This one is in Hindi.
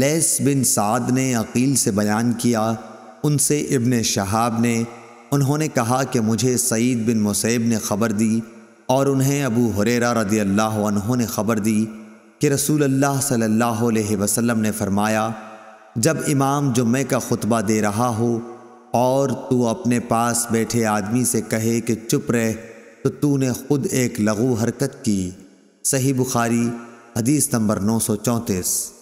लेस बिन साद ने अकील से बयान किया उनसे इब्न शहाब ने उन्होंने कहा कि मुझे सईद बिन मुसैब ने ख़बर दी और उन्हें अबू हुरेरा रदी अल्लाह ने ख़बर दी कि रसूल अल्लाह सल्लल्लाहु अलैहि वसल्लम ने फरमाया जब इमाम जुम्मे का खुतबा दे रहा हो और तू अपने पास बैठे आदमी से कहे कि चुप रह तो तूने खुद एक लघु हरकत की सही बुखारी हदीस नंबर नौ सौ चौंतीस